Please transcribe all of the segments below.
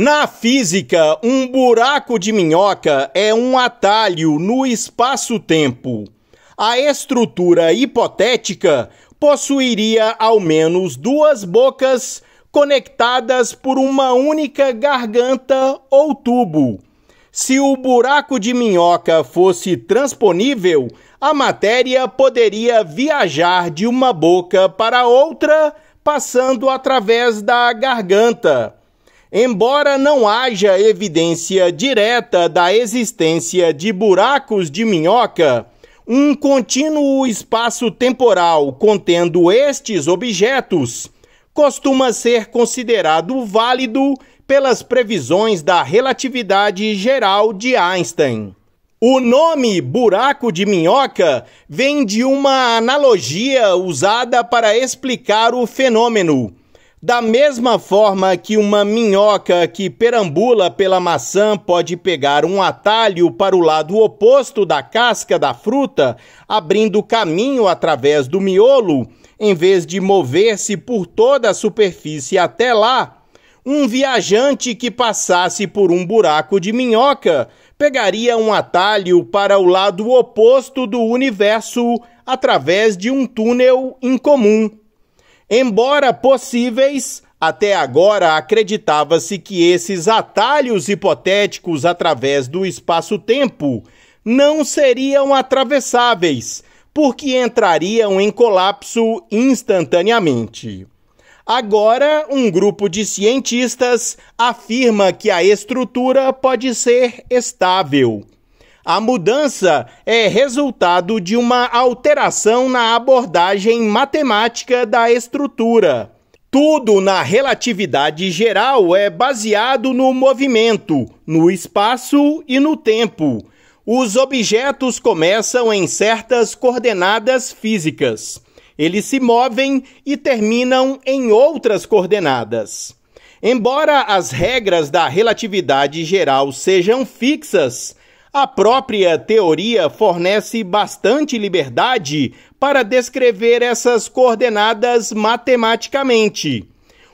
Na física, um buraco de minhoca é um atalho no espaço-tempo. A estrutura hipotética possuiria ao menos duas bocas conectadas por uma única garganta ou tubo. Se o buraco de minhoca fosse transponível, a matéria poderia viajar de uma boca para outra, passando através da garganta. Embora não haja evidência direta da existência de buracos de minhoca, um contínuo espaço temporal contendo estes objetos costuma ser considerado válido pelas previsões da relatividade geral de Einstein. O nome buraco de minhoca vem de uma analogia usada para explicar o fenômeno da mesma forma que uma minhoca que perambula pela maçã pode pegar um atalho para o lado oposto da casca da fruta, abrindo caminho através do miolo, em vez de mover-se por toda a superfície até lá, um viajante que passasse por um buraco de minhoca pegaria um atalho para o lado oposto do universo através de um túnel incomum. Embora possíveis, até agora acreditava-se que esses atalhos hipotéticos através do espaço-tempo não seriam atravessáveis, porque entrariam em colapso instantaneamente. Agora, um grupo de cientistas afirma que a estrutura pode ser estável. A mudança é resultado de uma alteração na abordagem matemática da estrutura. Tudo na relatividade geral é baseado no movimento, no espaço e no tempo. Os objetos começam em certas coordenadas físicas. Eles se movem e terminam em outras coordenadas. Embora as regras da relatividade geral sejam fixas, a própria teoria fornece bastante liberdade para descrever essas coordenadas matematicamente.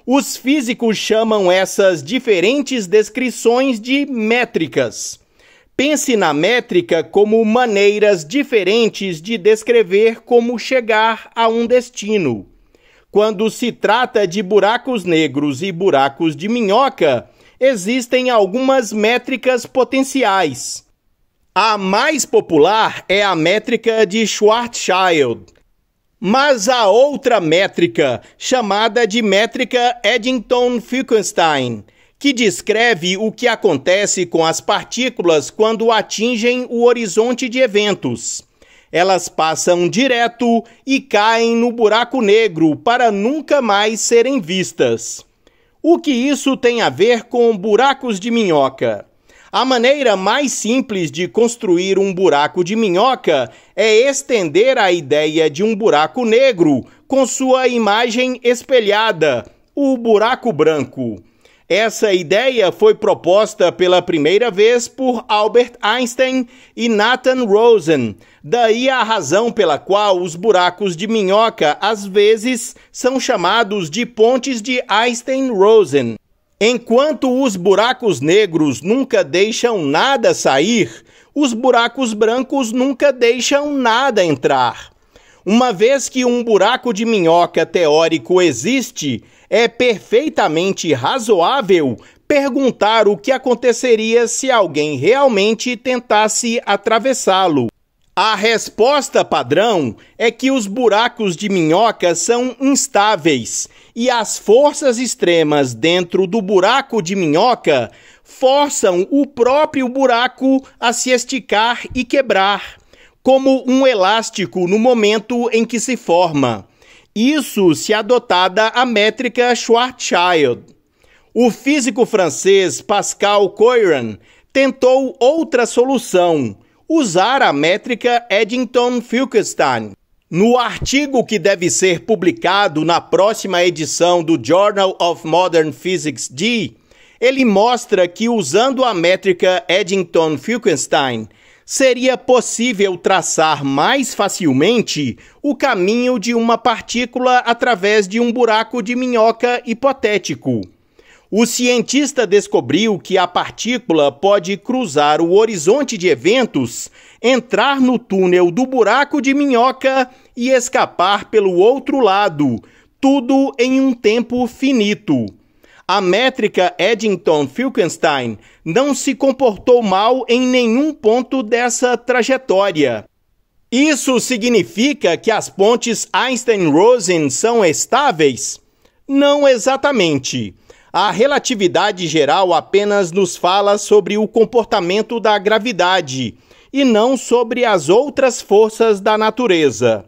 Os físicos chamam essas diferentes descrições de métricas. Pense na métrica como maneiras diferentes de descrever como chegar a um destino. Quando se trata de buracos negros e buracos de minhoca, existem algumas métricas potenciais. A mais popular é a métrica de Schwarzschild, mas a outra métrica, chamada de métrica Eddington-Finkelstein, que descreve o que acontece com as partículas quando atingem o horizonte de eventos. Elas passam direto e caem no buraco negro para nunca mais serem vistas. O que isso tem a ver com buracos de minhoca? A maneira mais simples de construir um buraco de minhoca é estender a ideia de um buraco negro com sua imagem espelhada, o buraco branco. Essa ideia foi proposta pela primeira vez por Albert Einstein e Nathan Rosen. Daí a razão pela qual os buracos de minhoca às vezes são chamados de pontes de Einstein-Rosen. Enquanto os buracos negros nunca deixam nada sair, os buracos brancos nunca deixam nada entrar. Uma vez que um buraco de minhoca teórico existe, é perfeitamente razoável perguntar o que aconteceria se alguém realmente tentasse atravessá-lo. A resposta padrão é que os buracos de minhoca são instáveis e as forças extremas dentro do buraco de minhoca forçam o próprio buraco a se esticar e quebrar, como um elástico no momento em que se forma. Isso se adotada a métrica Schwarzschild. O físico francês Pascal Coiran tentou outra solução usar a métrica Eddington-Finkelstein. No artigo que deve ser publicado na próxima edição do Journal of Modern Physics D, ele mostra que usando a métrica Eddington-Finkelstein seria possível traçar mais facilmente o caminho de uma partícula através de um buraco de minhoca hipotético. O cientista descobriu que a partícula pode cruzar o horizonte de eventos, entrar no túnel do buraco de minhoca e escapar pelo outro lado, tudo em um tempo finito. A métrica Eddington-Finkelstein não se comportou mal em nenhum ponto dessa trajetória. Isso significa que as pontes Einstein-Rosen são estáveis? Não exatamente a relatividade geral apenas nos fala sobre o comportamento da gravidade e não sobre as outras forças da natureza.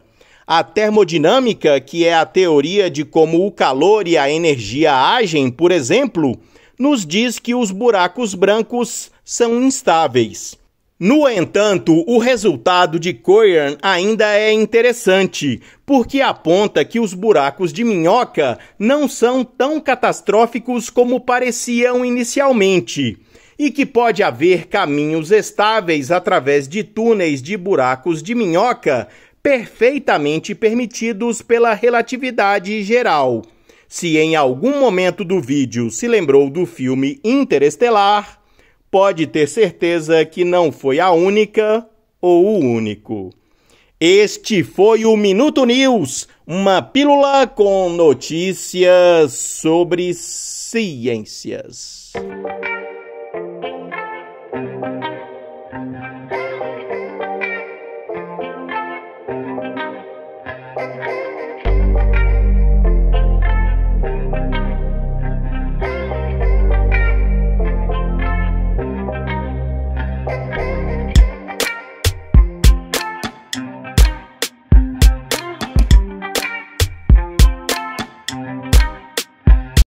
A termodinâmica, que é a teoria de como o calor e a energia agem, por exemplo, nos diz que os buracos brancos são instáveis. No entanto, o resultado de Coyan ainda é interessante, porque aponta que os buracos de minhoca não são tão catastróficos como pareciam inicialmente, e que pode haver caminhos estáveis através de túneis de buracos de minhoca perfeitamente permitidos pela relatividade geral. Se em algum momento do vídeo se lembrou do filme Interestelar, pode ter certeza que não foi a única ou o único. Este foi o Minuto News, uma pílula com notícias sobre ciências.